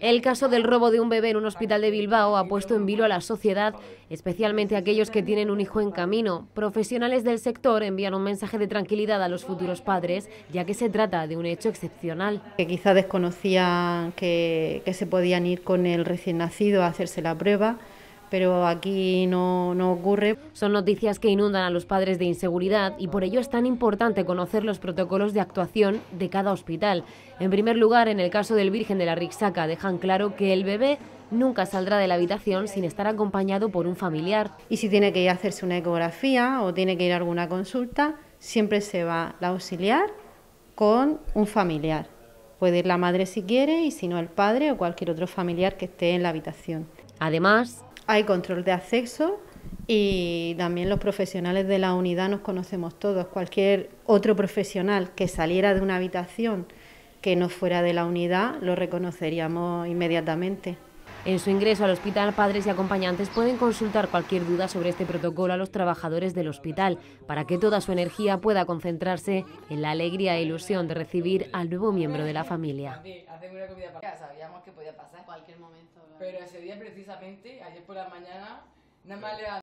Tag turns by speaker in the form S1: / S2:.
S1: El caso del robo de un bebé en un hospital de Bilbao ha puesto en vilo a la sociedad, especialmente a aquellos que tienen un hijo en camino. Profesionales del sector envían un mensaje de tranquilidad a los
S2: futuros padres, ya que se trata de un hecho excepcional. Que quizá desconocían que se podían ir con el recién nacido a hacerse la prueba pero aquí no, ocurre. Son noticias que inundan a los padres de inseguridad y por ello es tan importante
S1: conocer los protocolos de actuación de cada hospital. En primer lugar, en el caso del Virgen de la Rixaca,
S2: dejan claro que el bebé nunca saldrá de la habitación sin estar acompañado por un familiar. Y si tiene que hacerse una ecografía o tiene que ir a alguna consulta, siempre se va la auxiliar con un familiar. Puede ir la madre si quiere y si no el padre o cualquier otro familiar que esté en la habitación. Además, hay control de acceso y también los profesionales de la unidad nos conocemos todos. Cualquier otro profesional que saliera de una habitación que no fuera de la unidad lo reconoceríamos inmediatamente. En su ingreso al hospital, padres y acompañantes pueden consultar cualquier
S1: duda sobre este protocolo a los trabajadores del hospital, para que toda su energía pueda concentrarse en la alegría e ilusión de recibir al nuevo miembro de la familia.
S3: Sabíamos que podía pasar cualquier momento. Pero ese día precisamente, ayer por la mañana, nada más